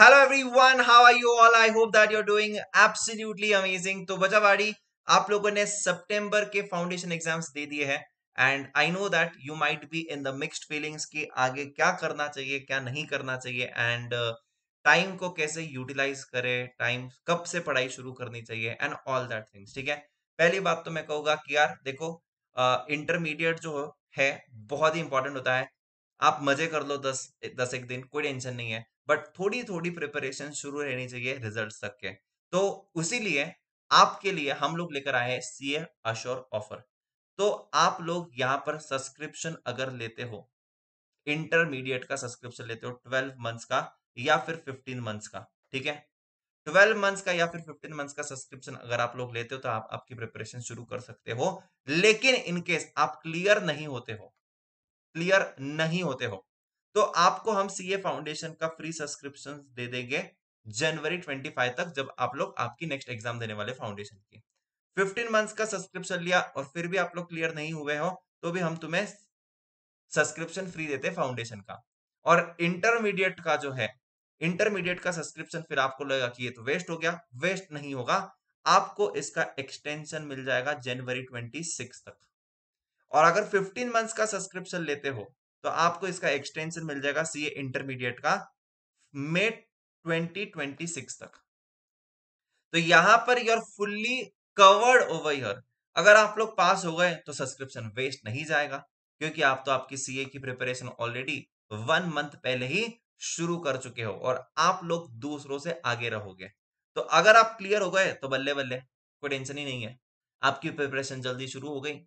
Hello everyone how are you all I hope that you are doing absolutely amazing तो बजावाड़ी आप लोगों ने सितंबर के फाउंडेशन एग्जाम्स दे दिए हैं and I know that you might be in the mixed feelings कि आगे क्या करना चाहिए क्या नहीं करना चाहिए एंड टाइम uh, को कैसे यूटिलाइज करें टाइम कब से पढ़ाई शुरू करनी चाहिए एंड ऑल दैट थिंग्स ठीक है पहली बात तो मैं कहूँगा कि यार देखो इंटरमीडिएट uh, जो है बहुत ही इंपॉर्टेंट होता है आप मजे कर लो दस दस एक दिन कोई टेंशन नहीं है बट थोड़ी थोड़ी प्रिपरेशन शुरू रहनी चाहिए रिजल्ट तक के तो लिए आपके लिए हम लोग लेकर आए हैं सी अश्योर ऑफर तो आप लोग यहाँ पर सब्सक्रिप्शन अगर लेते हो इंटरमीडिएट का सब्सक्रिप्शन लेते हो ट्वेल्व मंथ्स का या फिर फिफ्टीन मंथ्स का ठीक है ट्वेल्व मंथ्स का या फिर फिफ्टीन मंथ्स का सब्सक्रिप्शन अगर आप लोग लेते हो तो आप आपकी प्रिपरेशन शुरू कर सकते हो लेकिन इनकेस आप क्लियर नहीं होते हो क्लियर नहीं होते हो तो आपको हम सीए फाउंडेशन का फ्री सब्सक्रिप्शन दे देंगे जनवरी 25 तक जब आप लोग आपकी नेक्स्ट एग्जाम देने वाले फाउंडेशन की 15 मंथ्स का सब्सक्रिप्शन लिया और फिर भी आप लोग क्लियर नहीं हुए हो तो भी हम तुम्हें सब्सक्रिप्शन फ्री देते फाउंडेशन का और इंटरमीडिएट का जो है इंटरमीडिएट का सब्सक्रिप्शन फिर आपको लगेगा कि ये तो वेस्ट हो गया वेस्ट नहीं होगा आपको इसका एक्सटेंशन मिल जाएगा जनवरी सिक्स तक और अगर 15 मंथ्स का सब्सक्रिप्शन लेते हो तो आपको इसका एक्सटेंशन मिल जाएगा सीए इंटरमीडिएट का मे 2026 तक तो यहां पर you are fully covered over here अगर आप लोग पास हो गए तो सब्सक्रिप्शन वेस्ट नहीं जाएगा क्योंकि आप तो आपकी सीए की प्रिपरेशन ऑलरेडी वन मंथ पहले ही शुरू कर चुके हो और आप लोग दूसरों से आगे रहोगे तो अगर आप क्लियर हो गए तो बल्ले बल्ले कोई टेंशन ही नहीं है आपकी प्रिपरेशन जल्दी शुरू हो गई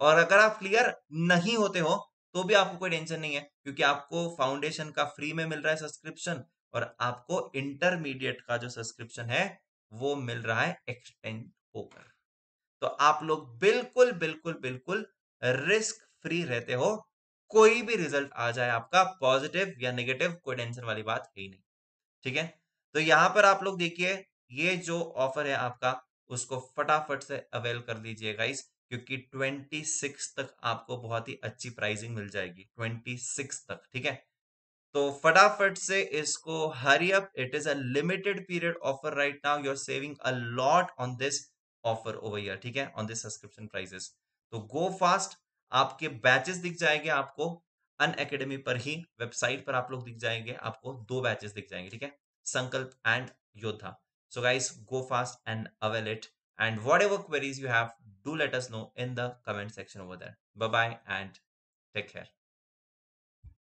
और अगर आप क्लियर नहीं होते हो तो भी आपको कोई टेंशन नहीं है क्योंकि आपको फाउंडेशन का फ्री में मिल रहा है सब्सक्रिप्शन और आपको इंटरमीडिएट का जो सब्सक्रिप्शन है वो मिल रहा है एक्सटेंड होकर तो आप लोग बिल्कुल बिल्कुल बिल्कुल रिस्क फ्री रहते हो कोई भी रिजल्ट आ जाए आपका पॉजिटिव या नेगेटिव कोई टेंशन वाली बात है ही नहीं ठीक है तो यहां पर आप लोग देखिए ये जो ऑफर है आपका उसको फटाफट से अवेल कर लीजिए गाइस क्योंकि ट्वेंटी सिक्स तक आपको बहुत ही अच्छी प्राइसिंग मिल जाएगी ट्वेंटी सिक्स तक ठीक है तो फटाफट से इसको hurry up it is a limited period offer right now you are saving a lot on this offer over year ठीक है ऑन दिस सब्सक्रिप्शन प्राइसेस तो गो फास्ट आपके बैचेस दिख जाएंगे आपको अन एकेडमी पर ही वेबसाइट पर आप लोग दिख जाएंगे आपको दो बैचेस दिख जाएंगे ठीक है Sankalp and Yoddha so guys go fast and avail it And whatever queries you have, do let us know in the comment section over there. Bye bye and take care.